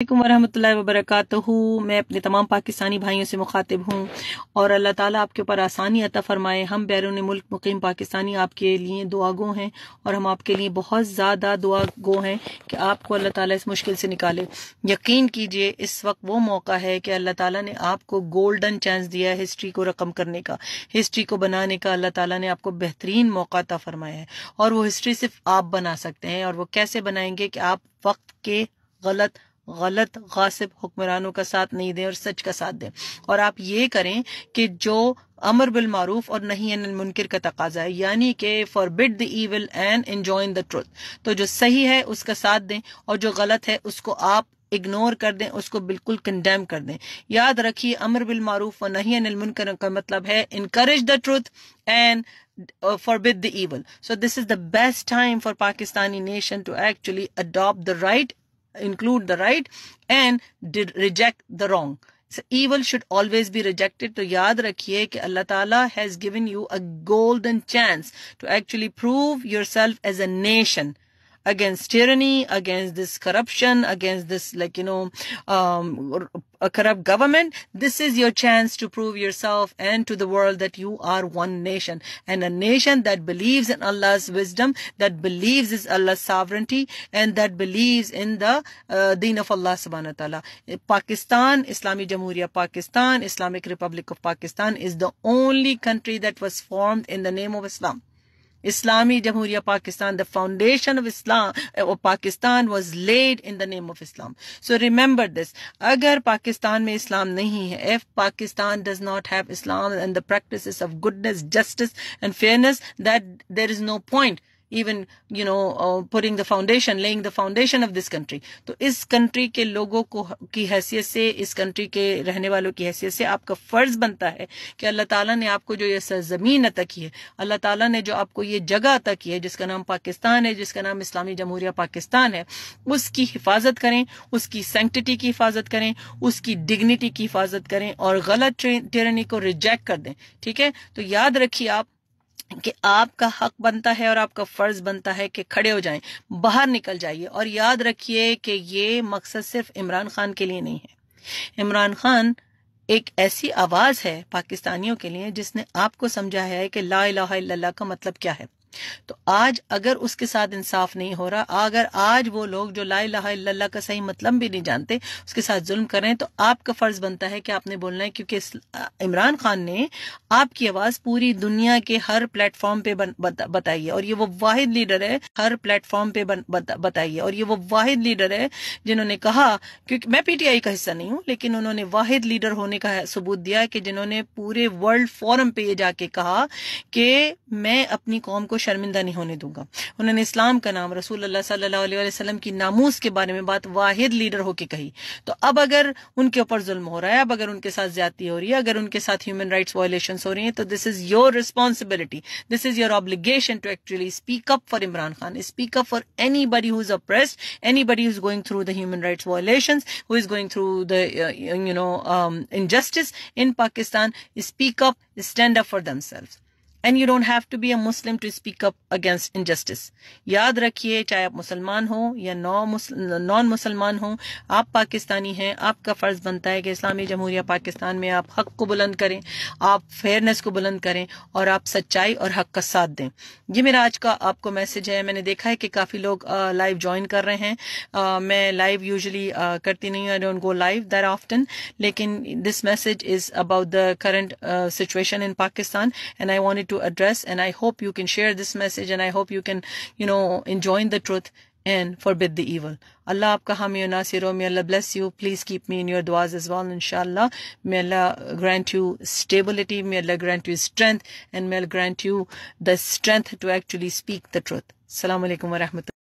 علیکم ورحمۃ اللہ وبرکاتہ میں اپنے تمام پاکستانی بھائیوں سے مخاطب ہوں اور اللہ تعالیٰ آپ کے اوپر آسانی عطا فرمائے ہم بیرون ملک مقیم پاکستانی آپ کے لیے دعا گو ہیں اور ہم آپ کے لیے بہت زیادہ دعا گو ہیں کہ آپ کو اللہ تعالیٰ اس مشکل سے نکالے یقین کیجئے اس وقت وہ موقع ہے کہ اللہ تعالیٰ نے آپ کو گولڈن چانس دیا ہے ہسٹری کو رقم کرنے کا ہسٹری کو بنانے کا اللہ تعالیٰ نے آپ کو بہترین موقع عطا فرمایا ہے اور وہ ہسٹری صرف آپ بنا سکتے ہیں اور وہ کیسے بنائیں گے کہ آپ وقت کے غلط غلط غاصب حکمرانوں کا ساتھ نہیں دیں اور سچ کا ساتھ دیں اور آپ یہ کریں کہ جو امر بالمعروف اور نہیں ان المنکر کا تقاضا ہے یعنی کہ forbid the evil and enjoin the truth تو جو صحیح ہے اس کا ساتھ دیں اور جو غلط ہے اس کو آپ اگنور کر دیں اس کو بالکل کنڈیم کر دیں یاد رکھیے امر بالمعروف اور نہیں ان المنکر کا مطلب ہے encourage the truth and forbid the evil so this is the best time for Pakistani nation to actually adopt right include the right and did reject the wrong. So evil should always be rejected. So yaad rakhiye ki Allah Ta'ala has given you a golden chance to actually prove yourself as a nation against tyranny, against this corruption, against this, like, you know, um, a corrupt government. This is your chance to prove yourself and to the world that you are one nation and a nation that believes in Allah's wisdom, that believes in Allah's sovereignty and that believes in the uh, deen of Allah subhanahu wa ta'ala. Eh, Pakistan, Islamic Jamhuriya Pakistan, Islamic Republic of Pakistan is the only country that was formed in the name of Islam. Islami Jamhuriya Pakistan, the foundation of Islam eh, of Pakistan was laid in the name of Islam. So remember this. Agar Pakistan may Islam nahi hai, if Pakistan does not have Islam and the practices of goodness, justice and fairness, that there is no point. Even you know pouring the foundation laying the foundation of this country تو اس country کے لوگوں کو کی حیثیت سے اس country کے رہنے والوں کی حیثیت سے آپ کا فرض بنتا ہے کہ اللہ تعالیٰ نے آپ کو جو یہ سرزمین عطا کی ہے اللہ تعالیٰ نے جو آپ کو یہ جگہ عطا کی ہے جس کا نام پاکستان ہے جس کا نام اسلامی جمہوریہ پاکستان ہے اس کی حفاظت کریں اس کی سینکٹٹی کی حفاظت کریں اس کی ڈگنیٹی کی حفاظت کریں اور غلط ٹیرنی کو ریجیکٹ کر دیں ٹھیک ہے تو یاد رکھیے آپ کہ آپ کا حق بنتا ہے اور آپ کا فرض بنتا ہے کہ کھڑے ہو جائیں باہر نکل جائیے اور یاد رکھیے کہ یہ مقصد صرف عمران خان کے لیے نہیں ہے عمران خان ایک ایسی آواز ہے پاکستانیوں کے لیے جس نے آپ کو سمجھا ہے کہ لا الہ الا اللہ کا مطلب کیا ہے تو آج اگر اس کے ساتھ انصاف نہیں ہو رہا اگر آج وہ لوگ جو لا الہ الا اللہ کا صحیح مطلب بھی نہیں جانتے اس کے ساتھ ظلم کریں تو آپ کا فرض بنتا ہے کہ آپ نے بولنا ہے کیونکہ عمران خان نے آپ کی آواز پوری دنیا کے ہر پلیٹ فارم پہ بتائی ہے اور یہ وہ واحد لیڈر ہے ہر پلیٹ فارم پہ بتائی ہے اور یہ وہ واحد لیڈر ہے جنہوں نے کہا کیونکہ میں پی ٹی آئی کا حصہ نہیں ہوں لیکن انہوں نے واحد لیڈر ہونے کا ثبوت دیا کہ جنہوں نے پورے ورلڈ فورم پہ یہ جا کے کہا کہ میں اپنی قوم کو شرمندہ نہیں ہونے دوں گا انہوں نے اسلام کا نام رسول اللہ صلی اللہ علیہ وسلم کی ناموس کے بارے میں بات واحد لیڈر ہو کے کے کے کہی تو اب اب اگر اگر ان ان اوپر ظلم ہو ہو رہا ہے ساتھ زیادتی رہی ہے اگر ان کے ساتھ ہو رہی ہیں تو this is responsibility this is your obligation اپ Imran Khan speak up for any you know injustice in Pakistan speak up stand up and you don't have to be a Muslim to speak up against injustice یاد رکھیے چاہے آپ مسلمان ہوں یا نان مسلمان ہوں آپ پاکستانی ہیں آپ کا فرض بنتا ہے کہ اسلامی جمہوریہ پاکستان میں آپ حق کو بلند کریں آپ فیئرنیس کو بلند کریں اور آپ سچائی اور حق کا ساتھ دیں یہ میرا آج کا آپ کو میسج ہے میں نے دیکھا ہے کہ کافی لوگ لائیو جوائن کر رہے ہیں میں لائیو یوزلی کرتی نہیں ہوں don't go live there often لیکن this message is about the current situation in Pakistan and I want to address. And I hope you can share this message and I hope you can, you know, enjoin the truth and forbid the evil. Allah aapka hami nasir ho. May Allah bless you. Please keep me in your du'as as well, inshallah. May Allah grant you stability. May Allah grant you strength. And may Allah grant you the strength to actually speak the truth. Assalamu alaikum wa rahmatullah.